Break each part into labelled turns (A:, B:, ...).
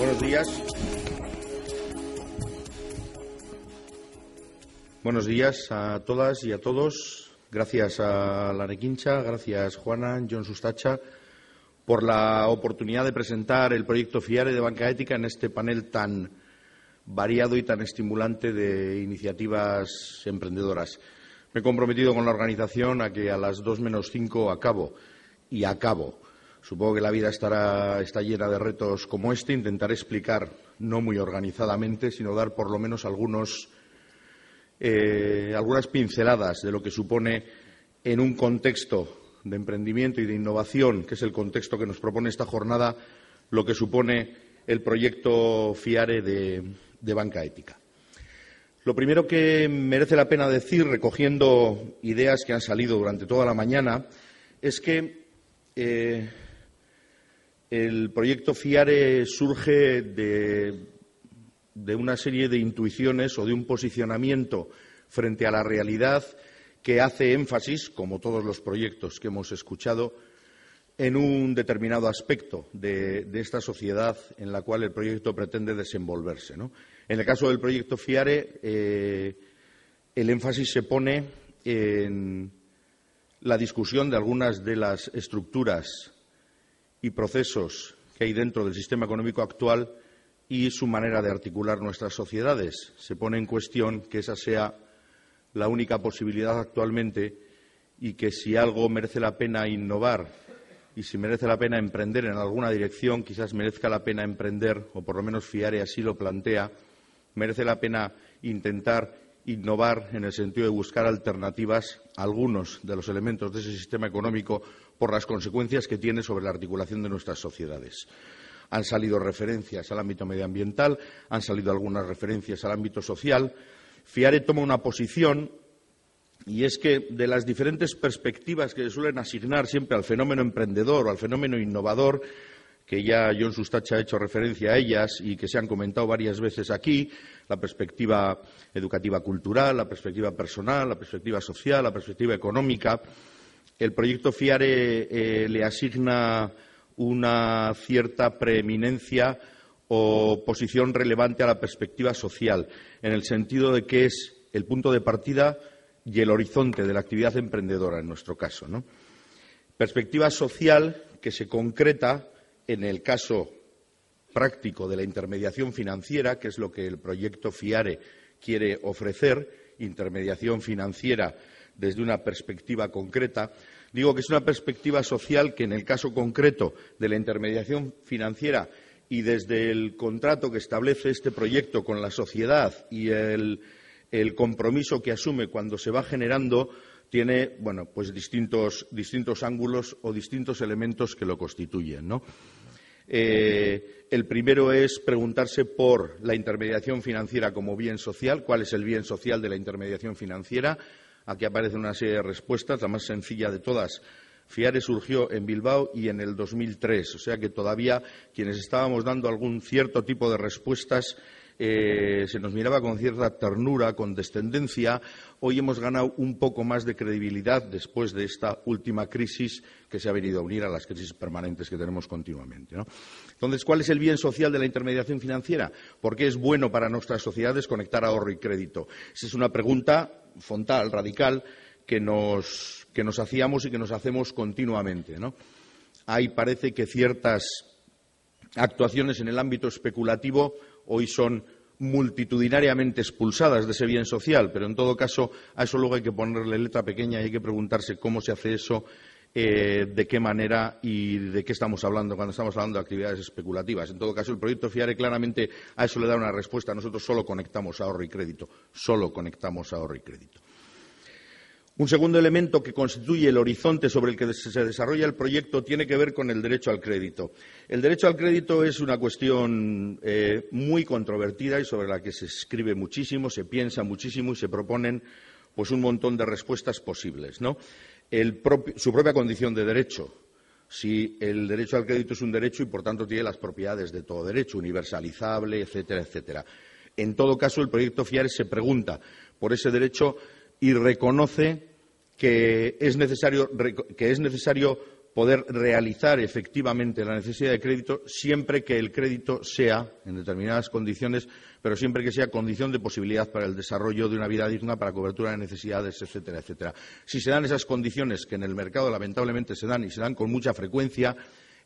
A: Buenos días. Buenos días a todas y a todos. Gracias a la Quincha, gracias Juana, John Sustacha, por la oportunidad de presentar el proyecto FIARE de Banca Ética en este panel tan variado y tan estimulante de iniciativas emprendedoras. Me he comprometido con la organización a que a las dos menos cinco acabo y acabo. Supongo que la vida estará, está llena de retos como este. Intentaré explicar, no muy organizadamente, sino dar por lo menos eh, algunas pinceladas de lo que supone en un contexto de emprendimiento y de innovación, que es el contexto que nos propone esta jornada, lo que supone el proyecto FIARE de, banca ética. Lo primero que merece la pena decir, recogiendo ideas que han salido durante toda la mañana, es que eh, el proyecto FIARE surge de, una serie de intuiciones o de un posicionamiento frente a la realidad que hace énfasis, como todos los proyectos que hemos escuchado, en un determinado aspecto de, esta sociedad en la cual el proyecto pretende desenvolverse. En el caso del proyecto FIARE, eh, el énfasis se pone en la discusión de algunas de las estructuras y procesos que hay dentro del sistema económico actual y su manera de articular nuestras sociedades. Se pone en cuestión que esa sea la única posibilidad actualmente y que si algo merece la pena innovar y si merece la pena emprender en alguna dirección, quizás merezca la pena emprender, o por lo menos FIARE así lo plantea, merece la pena intentar innovar en el sentido de buscar alternativas a algunos de los elementos de ese sistema económico por las consecuencias que tiene sobre la articulación de nuestras sociedades. Han salido referencias al ámbito medioambiental, han salido algunas referencias al ámbito social. Fiare toma una posición y es que de las diferentes perspectivas que suelen asignar siempre al fenómeno emprendedor o al fenómeno innovador, que ya John Sustache ha hecho referencia a ellas y que se han comentado varias veces aquí, la perspectiva educativa cultural, la perspectiva personal, la perspectiva social, la perspectiva económica. El proyecto FIARE eh, le asigna una cierta preeminencia o posición relevante a la perspectiva social, en el sentido de que es el punto de partida y el horizonte de la actividad emprendedora, en nuestro caso. Perspectiva social que se concreta en el caso práctico de la intermediación financiera, que es lo que el proyecto FIARE quiere ofrecer, intermediación financiera desde una perspectiva concreta. Digo que es una perspectiva social que, en el caso concreto de la intermediación financiera y desde el contrato que establece este proyecto con la sociedad y el, compromiso que asume cuando se va generando, tiene pues distintos, distintos ángulos o distintos elementos que lo constituyen. ¿no? Eh, el primero es preguntarse por la intermediación financiera como bien social, cuál es el bien social de la intermediación financiera. Aquí aparece una serie de respuestas, la más sencilla de todas. FIARE surgió en Bilbao y en el 2003, o sea que todavía quienes estábamos dando algún cierto tipo de respuestas eh, se nos miraba con cierta ternura, con descendencia. Hoy hemos ganado un poco más de credibilidad después de esta última crisis que se ha venido a unir a las crisis permanentes que tenemos continuamente. Entonces, ¿cuál es el bien social de la intermediación financiera? ¿Por qué es bueno para nuestras sociedades conectar ahorro y crédito? Esa es una pregunta frontal, radical, que nos, hacíamos y que nos hacemos continuamente. ¿no? parece que ciertas actuaciones en el ámbito especulativo hoy son multitudinariamente expulsadas de ese bien social, pero en todo caso a eso luego hay que ponerle letra pequeña y hay que preguntarse cómo se hace eso, eh, de qué manera y de qué estamos hablando cuando estamos hablando de actividades especulativas. En todo caso, el proyecto FIARE claramente a eso le da una respuesta. Nosotros solo conectamos ahorro y crédito, solo conectamos ahorro y crédito. Un segundo elemento que constituye el horizonte sobre el que se desarrolla el proyecto tiene que ver con el derecho al crédito. El derecho al crédito es una cuestión eh, muy controvertida y sobre la que se escribe muchísimo, se piensa muchísimo y se proponen pues, un montón de respuestas posibles, su propia condición de derecho, si el derecho al crédito es un derecho y por tanto tiene las propiedades de todo derecho, universalizable, etcétera, etcétera. En todo caso, el proyecto FIARES se pregunta por ese derecho y reconoce que es necesario, poder realizar efectivamente la necesidad de crédito siempre que el crédito sea, en determinadas condiciones, pero siempre que sea condición de posibilidad para el desarrollo de una vida digna, para cobertura de necesidades, etcétera, etcétera. Si se dan esas condiciones que en el mercado lamentablemente se dan y se dan con mucha frecuencia,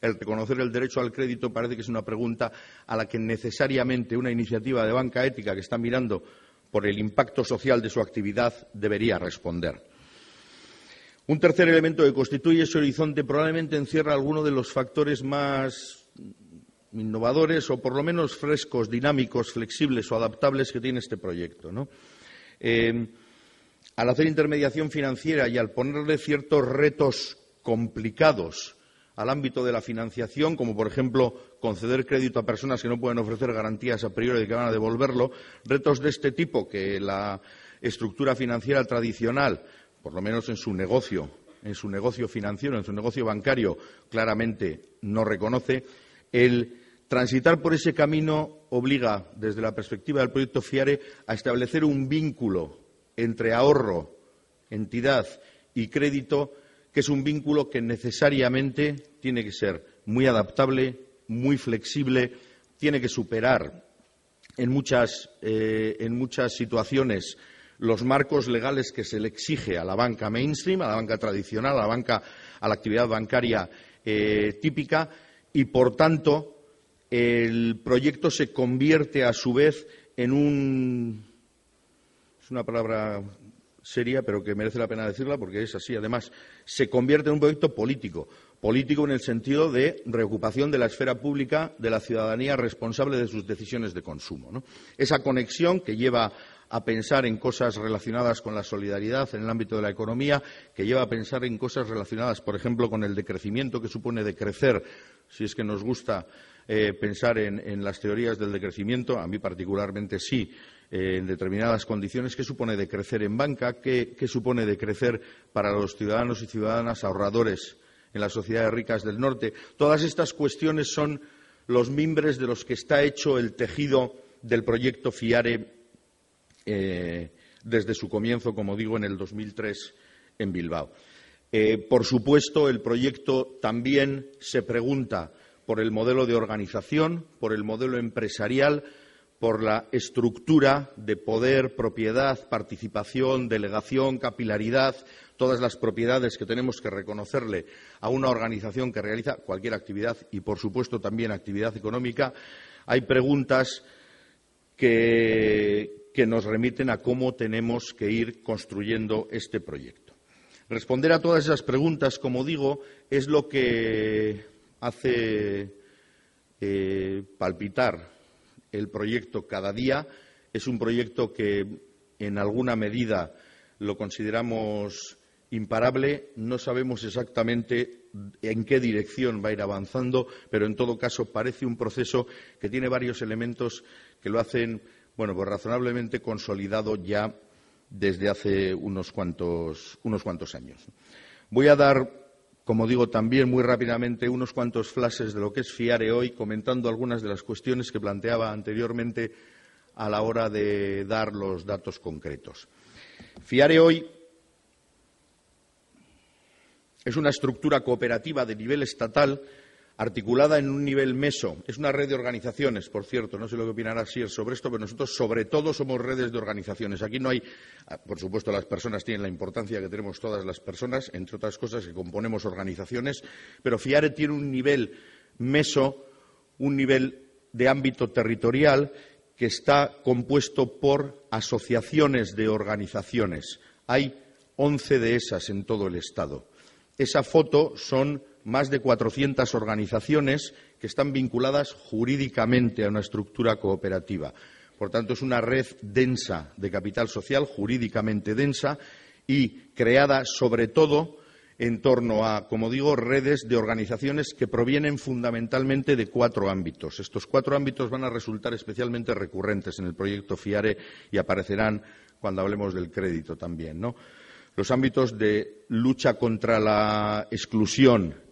A: el reconocer el derecho al crédito parece que es una pregunta a la que necesariamente una iniciativa de banca ética que está mirando por el impacto social de su actividad debería responder. Un tercer elemento que constituye ese horizonte probablemente encierra algunos de los factores más innovadores o por lo menos frescos, dinámicos, flexibles o adaptables que tiene este proyecto. Eh, al hacer intermediación financiera y al ponerle ciertos retos complicados al ámbito de la financiación, como por ejemplo conceder crédito a personas que no pueden ofrecer garantías a priori de que van a devolverlo, retos de este tipo que la estructura financiera tradicional por lo menos en su negocio, en su negocio financiero, en su negocio bancario, claramente no reconoce, el transitar por ese camino obliga, desde la perspectiva del proyecto FIARE, a establecer un vínculo entre ahorro, entidad y crédito, que es un vínculo que necesariamente tiene que ser muy adaptable, muy flexible, tiene que superar en muchas, eh, en muchas situaciones los marcos legales que se le exige a la banca mainstream, a la banca tradicional, a la, banca, a la actividad bancaria eh, típica y, por tanto, el proyecto se convierte a su vez en un. Es una palabra seria, pero que merece la pena decirla porque es así. Además, se convierte en un proyecto político. Político en el sentido de reocupación de la esfera pública de la ciudadanía responsable de sus decisiones de consumo. Esa conexión que lleva a pensar en cosas relacionadas con la solidaridad en el ámbito de la economía, que lleva a pensar en cosas relacionadas, por ejemplo, con el decrecimiento que supone decrecer, si es que nos gusta eh, pensar en, las teorías del decrecimiento, a mí particularmente sí, eh, en determinadas condiciones, que supone decrecer en banca, qué supone decrecer para los ciudadanos y ciudadanas ahorradores en las sociedades ricas del norte. Todas estas cuestiones son los mimbres de los que está hecho el tejido del proyecto FIARE eh, desde su comienzo, como digo, en el 2003 en Bilbao. Eh, por supuesto, el proyecto también se pregunta por el modelo de organización, por el modelo empresarial, por la estructura de poder, propiedad, participación, delegación, capilaridad, todas las propiedades que tenemos que reconocerle a una organización que realiza cualquier actividad y, por supuesto, también actividad económica. Hay preguntas que, que nos remiten a cómo tenemos que ir construyendo este proyecto. Responder a todas esas preguntas, como digo, es lo que hace eh, palpitar el proyecto cada día. Es un proyecto que, en alguna medida, lo consideramos imparable. No sabemos exactamente en qué dirección va a ir avanzando, pero en todo caso parece un proceso que tiene varios elementos que lo hacen bueno, pues razonablemente consolidado ya desde hace unos cuantos, años. Voy a dar, como digo, también muy rápidamente unos cuantos flashes de lo que es FIARE hoy, comentando algunas de las cuestiones que planteaba anteriormente a la hora de dar los datos concretos. FIARE hoy es una estructura cooperativa de nivel estatal articulada en un nivel meso. Es una red de organizaciones, por cierto, no sé lo que opinará Sier sobre esto, pero nosotros sobre todo somos redes de organizaciones. Aquí no hay, ah, por supuesto, las personas tienen la importancia que tenemos todas las personas, entre otras cosas que componemos organizaciones, pero FIARE tiene un nivel meso, un nivel de ámbito territorial que está compuesto por asociaciones de organizaciones. Hay once de esas en todo el Estado. Esa foto son más de 400 organizaciones que están vinculadas jurídicamente a una estructura cooperativa. Por tanto, es una red densa de capital social, jurídicamente densa y creada sobre todo en torno a, como digo, redes de organizaciones que provienen fundamentalmente de cuatro ámbitos. Estos cuatro ámbitos van a resultar especialmente recurrentes en el proyecto FIARE y aparecerán cuando hablemos del crédito también, Los ámbitos de lucha contra la exclusión,